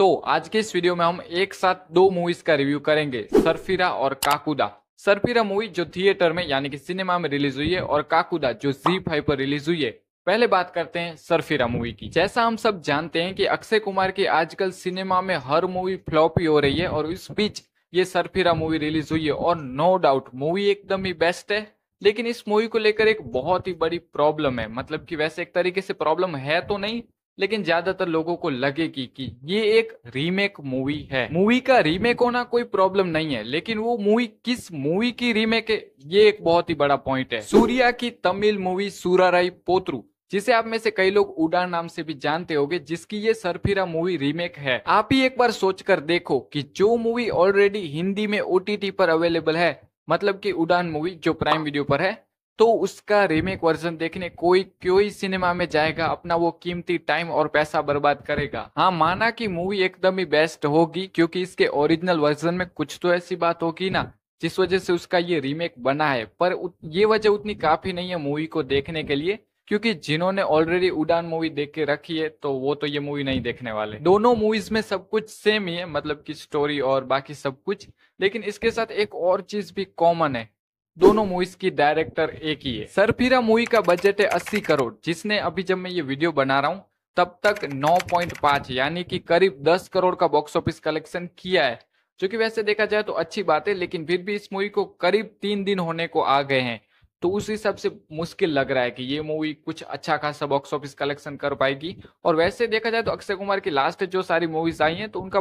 तो आज के इस वीडियो में हम एक साथ दो मूवीज का रिव्यू करेंगे सरफिरा और काकुदा सरफिरा मूवी जो थिएटर में यानी कि सिनेमा में रिलीज हुई है और काकुदा जो जी फाइव पर रिलीज हुई है पहले बात करते हैं सरफिरा मूवी की जैसा हम सब जानते हैं कि अक्षय कुमार की आजकल सिनेमा में हर मूवी फ्लॉप ही हो रही है और इस बीच ये सरफिरा मूवी रिलीज हुई है और नो डाउट मूवी एकदम ही बेस्ट है लेकिन इस मूवी को लेकर एक बहुत ही बड़ी प्रॉब्लम है मतलब कि वैसे एक तरीके से प्रॉब्लम है तो नहीं लेकिन ज्यादातर लोगों को लगेगी कि ये एक रीमेक मूवी है मूवी का रीमेक होना कोई प्रॉब्लम नहीं है लेकिन वो मूवी किस मूवी की रीमेक है ये एक बहुत ही बड़ा पॉइंट है सूर्या की तमिल मूवी सूराराई पोत्रू जिसे आप में से कई लोग उड़ान नाम से भी जानते होंगे जिसकी ये सरफिरा मूवी रीमेक है आप ही एक बार सोचकर देखो कि जो मूवी ऑलरेडी हिंदी में ओटीटी पर अवेलेबल है मतलब कि उड़ान मूवी जो प्राइम वीडियो पर है तो उसका रीमेक वर्जन देखने कोई कोई सिनेमा में जाएगा अपना वो कीमती टाइम और पैसा बर्बाद करेगा हाँ माना कि मूवी एकदम ही बेस्ट होगी क्योंकि इसके ओरिजिनल वर्जन में कुछ तो ऐसी बात होगी ना जिस वजह से उसका ये रीमेक बना है पर ये वजह उतनी काफी नहीं है मूवी को देखने के लिए क्योंकि जिन्होंने ऑलरेडी उड़ान मूवी देख के रखी है तो वो तो ये मूवी नहीं देखने वाले दोनों मूवीज में सब कुछ सेम ही है मतलब कि स्टोरी और बाकी सब कुछ लेकिन इसके साथ एक और चीज भी कॉमन है दोनों मूवीज की डायरेक्टर एक ही है सरफिरा मूवी का बजट है 80 करोड़ जिसने अभी जब मैं ये वीडियो बना रहा हूँ तब तक 9.5 यानी कि करीब 10 करोड़ का बॉक्स ऑफिस कलेक्शन किया है जो कि वैसे देखा जाए तो अच्छी बात है लेकिन फिर भी इस मूवी को करीब तीन दिन होने को आ गए हैं तो उस हिसाब से मुश्किल लग रहा है कि ये मूवी कुछ अच्छा खासा बॉक्स ऑफिस कलेक्शन कर पाएगी और वैसे देखा जाए तो अक्षय कुमार की लास्ट जो सारी मूवीज आई हैं तो उनका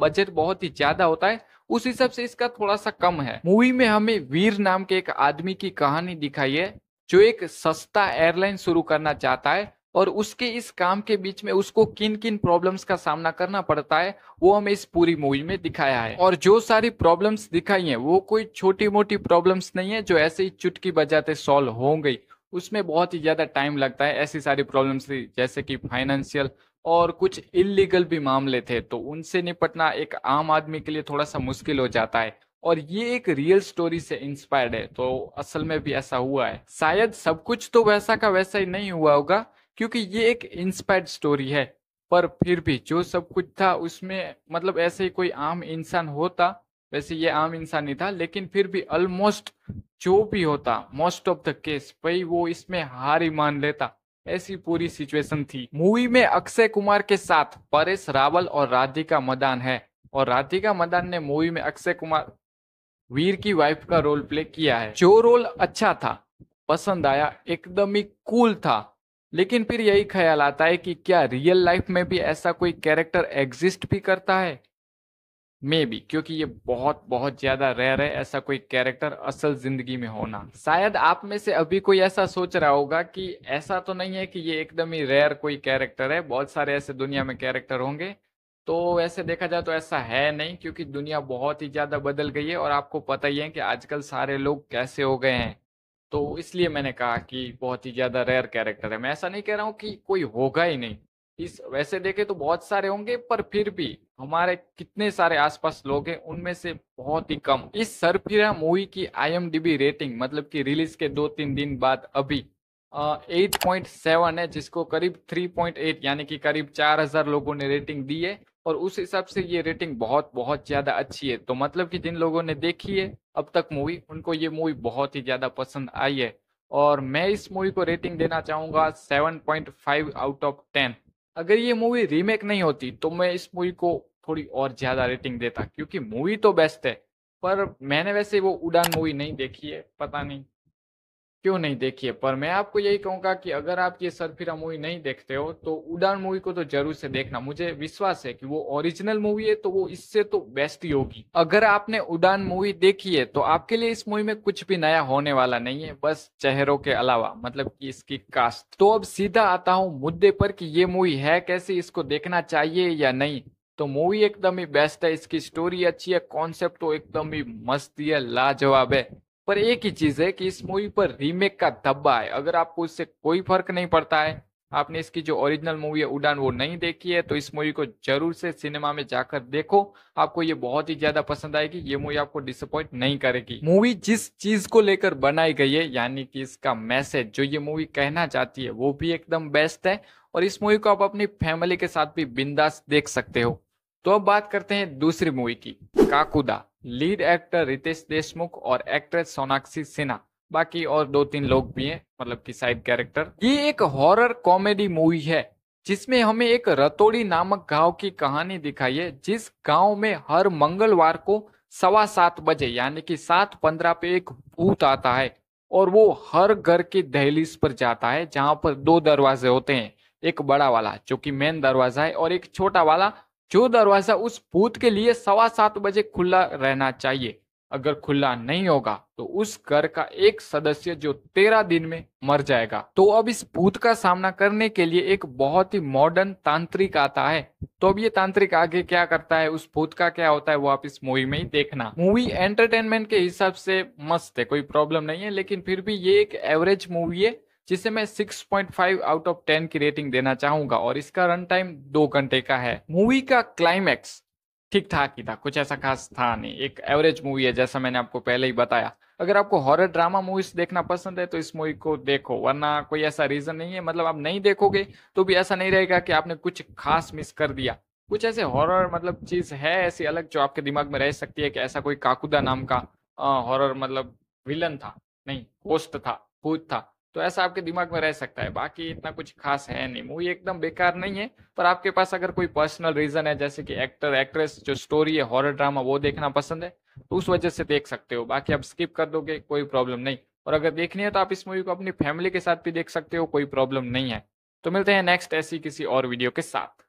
बजट बहुत ही ज्यादा होता है उस हिसाब से इसका थोड़ा सा कम है मूवी में हमें वीर नाम के एक आदमी की कहानी दिखाई है जो एक सस्ता एयरलाइन शुरू करना चाहता है और उसके इस काम के बीच में उसको किन किन प्रॉब्लम्स का सामना करना पड़ता है वो हमें इस पूरी मूवी में दिखाया है और जो सारी प्रॉब्लम्स दिखाई हैं वो कोई छोटी मोटी प्रॉब्लम्स नहीं है जो ऐसे ही चुटकी बजाते सॉल्व हो गई उसमें बहुत ही ज़्यादा टाइम लगता है ऐसी सारी प्रॉब्लम्स जैसे कि फाइनेंशियल और कुछ इलीगल भी मामले थे तो उनसे निपटना एक आम आदमी के लिए थोड़ा सा मुश्किल हो जाता है और ये एक रियल स्टोरी से इंस्पायर्ड है तो असल में भी ऐसा हुआ है शायद सब कुछ तो वैसा का वैसा ही नहीं हुआ होगा क्योंकि ये एक इंस्पायर्ड स्टोरी है पर फिर भी जो सब कुछ था उसमें मतलब ऐसे ही कोई आम इंसान होता वैसे ये आम इंसान नहीं था लेकिन फिर भी ऑलमोस्ट जो भी होता मोस्ट ऑफ द केस भाई वो इसमें हार ही मान लेता ऐसी पूरी सिचुएशन थी मूवी में अक्षय कुमार के साथ परेश रावल और राधिका मदान है और राधिका मदान ने मूवी में अक्षय कुमार वीर की वाइफ का रोल प्ले किया है जो रोल अच्छा था पसंद आया एकदम ही कूल था लेकिन फिर यही ख्याल आता है कि क्या रियल लाइफ में भी ऐसा कोई कैरेक्टर एग्जिस्ट भी करता है मे बी क्योंकि ये बहुत बहुत ज्यादा रेयर है ऐसा कोई कैरेक्टर असल जिंदगी में होना शायद आप में से अभी कोई ऐसा सोच रहा होगा कि ऐसा तो नहीं है कि ये एकदम ही रेयर कोई कैरेक्टर है बहुत सारे ऐसे दुनिया में कैरेक्टर होंगे तो वैसे देखा जाए तो ऐसा है नहीं क्योंकि दुनिया बहुत ही ज्यादा बदल गई है और आपको पता ही है कि आजकल सारे लोग कैसे हो गए हैं तो इसलिए मैंने कहा कि बहुत ही ज्यादा रेयर कैरेक्टर है मैं ऐसा नहीं कह रहा हूँ कि कोई होगा ही नहीं इस वैसे देखे तो बहुत सारे होंगे पर फिर भी हमारे कितने सारे आसपास लोग हैं उनमें से बहुत ही कम इस सरफिरा मूवी की आईएमडीबी रेटिंग मतलब कि रिलीज के दो तीन दिन बाद अभी एट पॉइंट सेवन है जिसको करीब थ्री पॉइंट एट यानी कि करीब चार हजार लोगों ने रेटिंग दी है और उस हिसाब से ये रेटिंग बहुत बहुत ज्यादा अच्छी है तो मतलब कि जिन लोगों ने देखी है अब तक मूवी उनको ये मूवी बहुत ही ज्यादा पसंद आई है और मैं इस मूवी को रेटिंग देना चाहूंगा 7.5 आउट ऑफ टेन अगर ये मूवी रीमेक नहीं होती तो मैं इस मूवी को थोड़ी और ज्यादा रेटिंग देता क्योंकि मूवी तो बेस्ट है पर मैंने वैसे वो उड़ान मूवी नहीं देखी है पता नहीं क्यों नहीं देखिए पर मैं आपको यही कहूंगा कि अगर आप ये सरफिरा मूवी नहीं देखते हो तो उड़ान मूवी को तो जरूर से देखना मुझे विश्वास है कि वो ओरिजिनल मूवी है तो वो इससे तो बेस्ट ही होगी अगर आपने उड़ान मूवी देखी है तो आपके लिए इस मूवी में कुछ भी नया होने वाला नहीं है बस चेहरों के अलावा मतलब की इसकी कास्ट तो अब सीधा आता हूँ मुद्दे पर की ये मूवी है कैसे इसको देखना चाहिए या नहीं तो मूवी एकदम ही बेस्ट है इसकी स्टोरी अच्छी है कॉन्सेप्ट तो एकदम ही मस्ती है लाजवाब है पर एक ही चीज है कि इस मूवी पर रीमेक का धब्बा है अगर आपको उससे कोई फर्क नहीं पड़ता है आपने इसकी जो ओरिजिनल मूवी है उड़ान वो नहीं देखी है तो इस मूवी को जरूर से सिनेमा में जाकर देखो आपको ये बहुत ही ज्यादा पसंद आएगी ये मूवी आपको डिसअपॉइंट नहीं करेगी मूवी जिस चीज को लेकर बनाई गई है यानी कि इसका मैसेज जो ये मूवी कहना चाहती है वो भी एकदम बेस्ट है और इस मूवी को आप अपनी फैमिली के साथ भी बिंदास देख सकते हो तो अब बात करते हैं दूसरी मूवी की काकुदा लीड एक्टर रितेश देशमुख और एक्ट्रेस सोनाक्षी सिन्हा बाकी और दो तीन लोग भी हैं मतलब की साइड कैरेक्टर ये एक हॉरर कॉमेडी मूवी है जिसमें हमें एक रतोड़ी नामक गांव की कहानी दिखाई है जिस गांव में हर मंगलवार को सवा सात बजे यानी कि सात पंद्रह पे एक भूत आता है और वो हर घर की दहलीज पर जाता है जहां पर दो दरवाजे होते हैं एक बड़ा वाला जो कि मेन दरवाजा है और एक छोटा वाला जो दरवाजा उस भूत के लिए सवा सात बजे खुला रहना चाहिए अगर खुला नहीं होगा तो उस घर का एक सदस्य जो तेरह दिन में मर जाएगा तो अब इस भूत का सामना करने के लिए एक बहुत ही मॉडर्न तांत्रिक आता है तो अब ये तांत्रिक आगे क्या करता है उस भूत का क्या होता है वो आप इस मूवी में ही देखना मूवी एंटरटेनमेंट के हिसाब से मस्त है कोई प्रॉब्लम नहीं है लेकिन फिर भी ये एक एवरेज मूवी है जिसे मैं 6.5 आउट ऑफ टेन की रेटिंग देना चाहूंगा और इसका रन टाइम दो घंटे का है मूवी का क्लाइमैक्स ठीक ठाक ही था कुछ ऐसा खास था नहीं एक एवरेज मूवी है जैसा मैंने आपको पहले ही बताया अगर आपको हॉरर ड्रामा मूवीज देखना पसंद है तो इस मूवी को देखो वरना कोई ऐसा रीजन नहीं है मतलब आप नहीं देखोगे तो भी ऐसा नहीं रहेगा कि आपने कुछ खास मिस कर दिया कुछ ऐसे हॉरर मतलब चीज है ऐसी अलग जो आपके दिमाग में रह सकती है कि ऐसा कोई काकुदा नाम का हॉरर मतलब विलन था नहीं होस्ट था भूत था तो ऐसा आपके दिमाग में रह सकता है बाकी इतना कुछ खास है नहीं मूवी एकदम बेकार नहीं है पर आपके पास अगर कोई पर्सनल रीजन है जैसे कि एक्टर एक्ट्रेस जो स्टोरी है हॉरर ड्रामा वो देखना पसंद है तो उस वजह से देख सकते हो बाकी आप स्किप कर दोगे कोई प्रॉब्लम नहीं और अगर देखनी है तो आप इस मूवी को अपनी फैमिली के साथ भी देख सकते हो कोई प्रॉब्लम नहीं है तो मिलते हैं नेक्स्ट ऐसी किसी और वीडियो के साथ